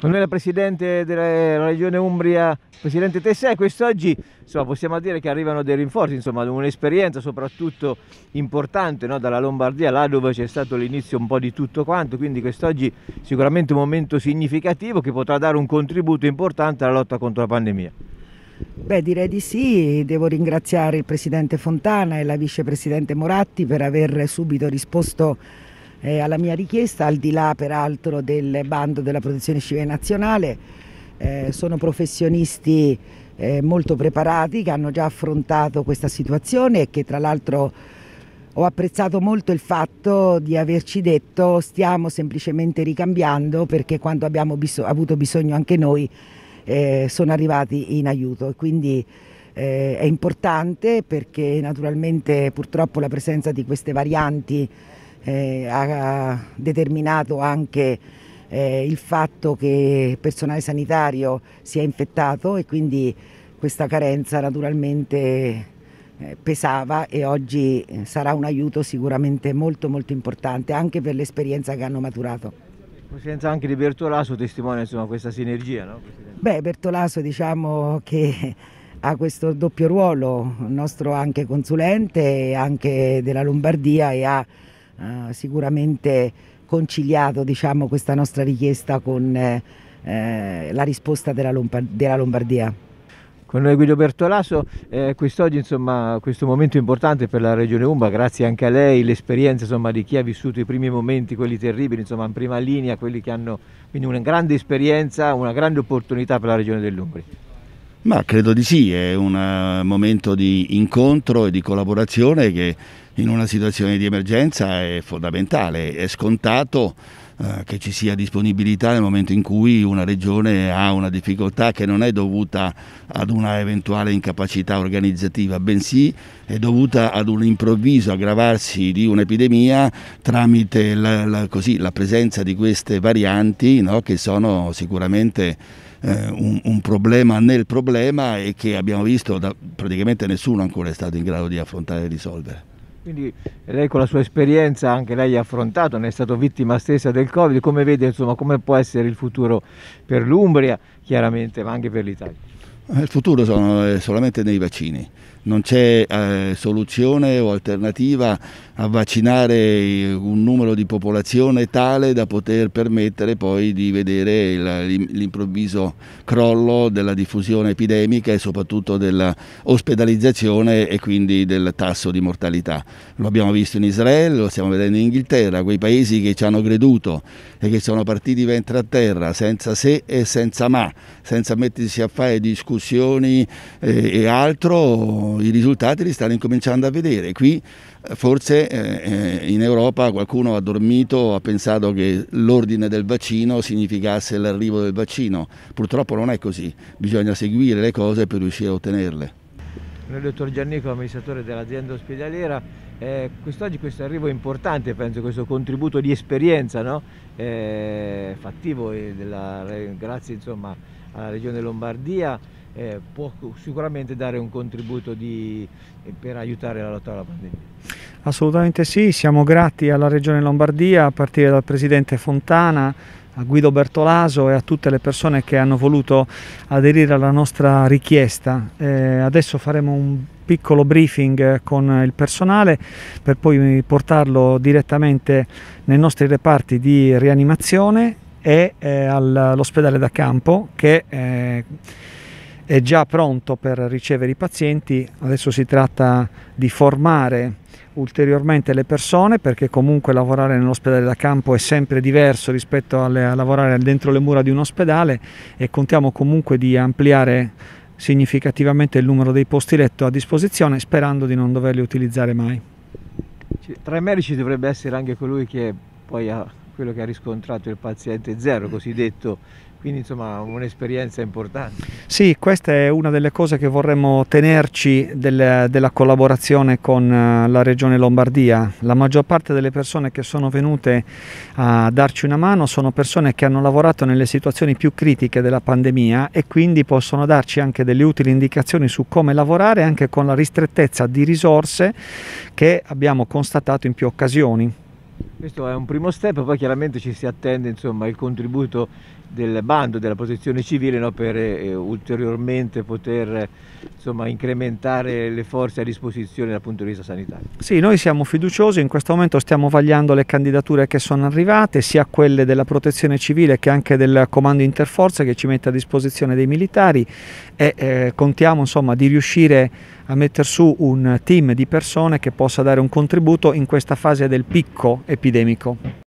la Presidente della Regione Umbria, Presidente Tessè, quest'oggi insomma, possiamo dire che arrivano dei rinforzi, insomma, un'esperienza soprattutto importante no? dalla Lombardia, là dove c'è stato l'inizio un po' di tutto quanto, quindi quest'oggi sicuramente un momento significativo che potrà dare un contributo importante alla lotta contro la pandemia. Beh, direi di sì, devo ringraziare il Presidente Fontana e la Vicepresidente Moratti per aver subito risposto eh, alla mia richiesta, al di là peraltro del bando della Protezione Civile Nazionale, eh, sono professionisti eh, molto preparati che hanno già affrontato questa situazione e che tra l'altro ho apprezzato molto il fatto di averci detto stiamo semplicemente ricambiando perché quando abbiamo biso avuto bisogno anche noi eh, sono arrivati in aiuto. Quindi, eh, è importante perché naturalmente purtroppo la presenza di queste varianti eh, ha determinato anche eh, il fatto che il personale sanitario si è infettato e quindi questa carenza naturalmente eh, pesava e oggi eh, sarà un aiuto sicuramente molto molto importante anche per l'esperienza che hanno maturato. Presenza anche di Bertolaso testimonia insomma, questa sinergia, no? Beh, Bertolaso diciamo che ha questo doppio ruolo, nostro anche consulente, anche della Lombardia e ha Ah, sicuramente conciliato diciamo, questa nostra richiesta con eh, eh la risposta della, Lompa della Lombardia. Con noi Guido Bertolaso, eh, quest'oggi insomma questo momento importante per la Regione Umbra, grazie anche a lei, l'esperienza insomma, di chi ha vissuto i primi momenti, quelli terribili, insomma in prima linea, quelli che hanno quindi una grande esperienza, una grande opportunità per la Regione dell'Umbria. Ma credo di sì, è un eh, momento di incontro e di collaborazione che in una situazione di emergenza è fondamentale, è scontato eh, che ci sia disponibilità nel momento in cui una regione ha una difficoltà che non è dovuta ad una eventuale incapacità organizzativa, bensì è dovuta ad un improvviso aggravarsi di un'epidemia tramite la, la, così, la presenza di queste varianti no, che sono sicuramente... Eh, un, un, problema nel problema e che abbiamo visto da, praticamente nessuno ancora è stato in grado di affrontare e risolvere. Quindi lei con la sua esperienza, anche lei ha affrontato, ne è stata vittima stessa del Covid, come vede insomma, come può essere il futuro per l'Umbria chiaramente, ma anche per l'Italia? Eh, il futuro sono eh, solamente nei vaccini, non c'è eh, soluzione o alternativa a vaccinare un numero di popolazione tale da poter permettere poi di vedere l'improvviso crollo della diffusione epidemica e soprattutto dell'ospedalizzazione e quindi del tasso di mortalità. Lo abbiamo visto in Israele, lo stiamo vedendo in Inghilterra, quei paesi che ci hanno creduto e che sono partiti ventre a terra, senza se e senza ma, senza mettersi a fare discussioni discussioni eh, e altro, i risultati li stanno incominciando a vedere. Qui eh, forse eh, in Europa qualcuno ha dormito, ha pensato che l'ordine del vaccino significasse l'arrivo del vaccino. Purtroppo non è così, bisogna seguire le cose per riuscire a ottenerle. Noi, dottor Giannico, amministratore dell'azienda ospedaliera, eh, quest'oggi questo arrivo è importante, penso, questo contributo di esperienza no? eh, fattivo, della, grazie insomma, alla Regione Lombardia eh, può sicuramente dare un contributo di, eh, per aiutare la lotta alla pandemia. Assolutamente sì, siamo grati alla Regione Lombardia a partire dal Presidente Fontana a Guido Bertolaso e a tutte le persone che hanno voluto aderire alla nostra richiesta. Eh, adesso faremo un piccolo briefing con il personale per poi portarlo direttamente nei nostri reparti di rianimazione e eh, all'ospedale da campo che eh, è già pronto per ricevere i pazienti, adesso si tratta di formare ulteriormente le persone perché comunque lavorare nell'ospedale da campo è sempre diverso rispetto a lavorare dentro le mura di un ospedale e contiamo comunque di ampliare significativamente il numero dei posti letto a disposizione sperando di non doverli utilizzare mai. Tra i medici dovrebbe essere anche colui che poi ha quello che ha riscontrato il paziente zero, mm. cosiddetto quindi insomma un'esperienza importante. Sì, questa è una delle cose che vorremmo tenerci del, della collaborazione con eh, la Regione Lombardia. La maggior parte delle persone che sono venute a darci una mano sono persone che hanno lavorato nelle situazioni più critiche della pandemia e quindi possono darci anche delle utili indicazioni su come lavorare anche con la ristrettezza di risorse che abbiamo constatato in più occasioni questo è un primo step poi chiaramente ci si attende insomma il contributo del bando della protezione civile no, per eh, ulteriormente poter insomma, incrementare le forze a disposizione dal punto di vista sanitario. Sì, noi siamo fiduciosi, in questo momento stiamo vagliando le candidature che sono arrivate, sia quelle della protezione civile che anche del comando interforze che ci mette a disposizione dei militari e eh, contiamo insomma, di riuscire a mettere su un team di persone che possa dare un contributo in questa fase del picco epidemico.